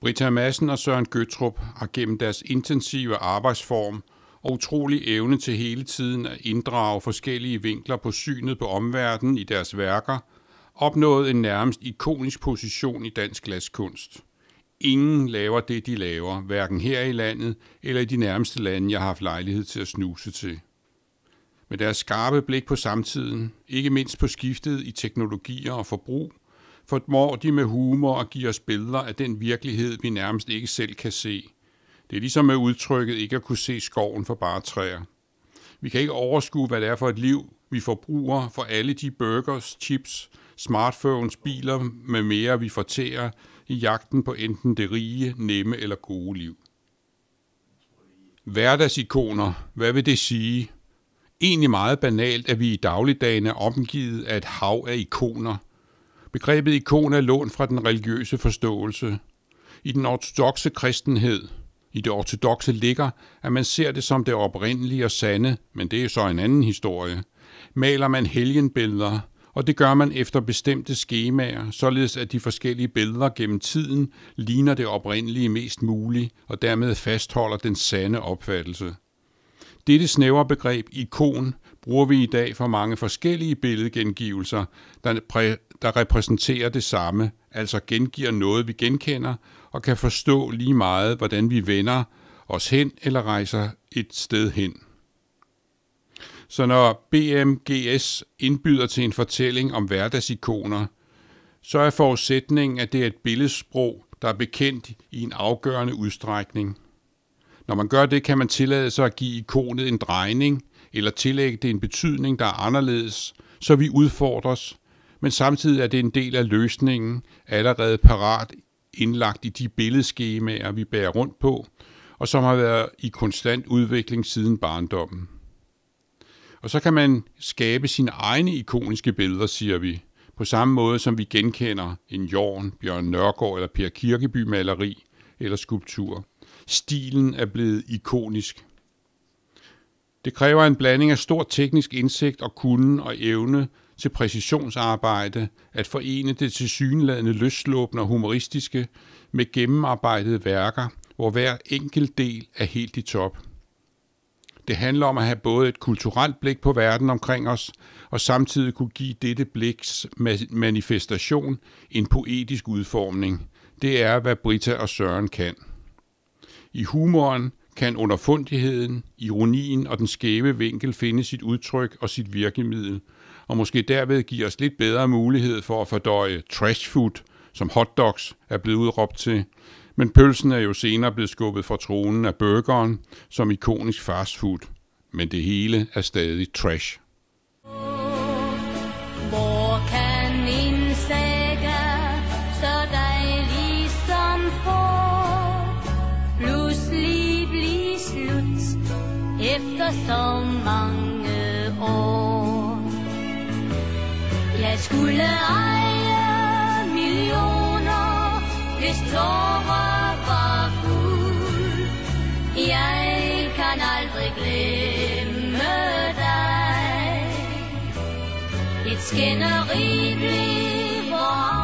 Britta Madsen og Søren Gøtrup har gennem deres intensive arbejdsform og utrolig evne til hele tiden at inddrage forskellige vinkler på synet på omverdenen i deres værker, opnået en nærmest ikonisk position i dansk glaskunst. Ingen laver det, de laver, hverken her i landet eller i de nærmeste lande, jeg har haft lejlighed til at snuse til. Med deres skarpe blik på samtiden, ikke mindst på skiftet i teknologier og forbrug, formår de med humor at give os billeder af den virkelighed, vi nærmest ikke selv kan se. Det er ligesom med udtrykket ikke at kunne se skoven for bare træer. Vi kan ikke overskue, hvad det er for et liv, vi forbruger for alle de burgers, chips, smartphones, biler med mere, vi fortærer i jagten på enten det rige, nemme eller gode liv. Hverdagsikoner, hvad vil det sige? Egentlig meget banalt, at vi i dagligdagen er omgivet af et hav af ikoner – Begrebet ikon er lånt fra den religiøse forståelse. I den ortodoxe kristenhed, i det ortodoxe ligger, at man ser det som det oprindelige og sande, men det er så en anden historie. Maler man helgenbilleder, og det gør man efter bestemte skemaer, således at de forskellige billeder gennem tiden ligner det oprindelige mest muligt, og dermed fastholder den sande opfattelse. Dette snævre begreb ikon bruger vi i dag for mange forskellige billedgengivelser, der, præ- der repræsenterer det samme, altså gengiver noget, vi genkender og kan forstå lige meget, hvordan vi vender os hen eller rejser et sted hen. Så når BMGS indbyder til en fortælling om hverdagsikoner, så er forudsætningen, at det er et billedsprog, der er bekendt i en afgørende udstrækning. Når man gør det, kan man tillade sig at give ikonet en drejning – eller tillægge det en betydning, der er anderledes, så vi udfordres, men samtidig er det en del af løsningen allerede parat indlagt i de billedskemaer, vi bærer rundt på, og som har været i konstant udvikling siden barndommen. Og så kan man skabe sine egne ikoniske billeder, siger vi, på samme måde som vi genkender en Jorn, Bjørn Nørgaard eller Per Kirkeby maleri eller skulptur. Stilen er blevet ikonisk. Det kræver en blanding af stor teknisk indsigt og kunden og evne til præcisionsarbejde at forene det tilsyneladende løsslåbende og humoristiske med gennemarbejdede værker, hvor hver enkelt del er helt i top. Det handler om at have både et kulturelt blik på verden omkring os, og samtidig kunne give dette bliks manifestation en poetisk udformning. Det er, hvad Brita og Søren kan. I humoren kan underfundigheden, ironien og den skæve vinkel finde sit udtryk og sit virkemiddel, og måske derved give os lidt bedre mulighed for at fordøje trash food, som hotdogs er blevet udråbt til, men pølsen er jo senere blevet skubbet fra tronen af burgeren som ikonisk fast food. Men det hele er stadig trash. efter så mange år. Jeg skulle eje millioner, hvis tårer var fuld. Jeg kan aldrig glemme dig. Et skænderi blev vores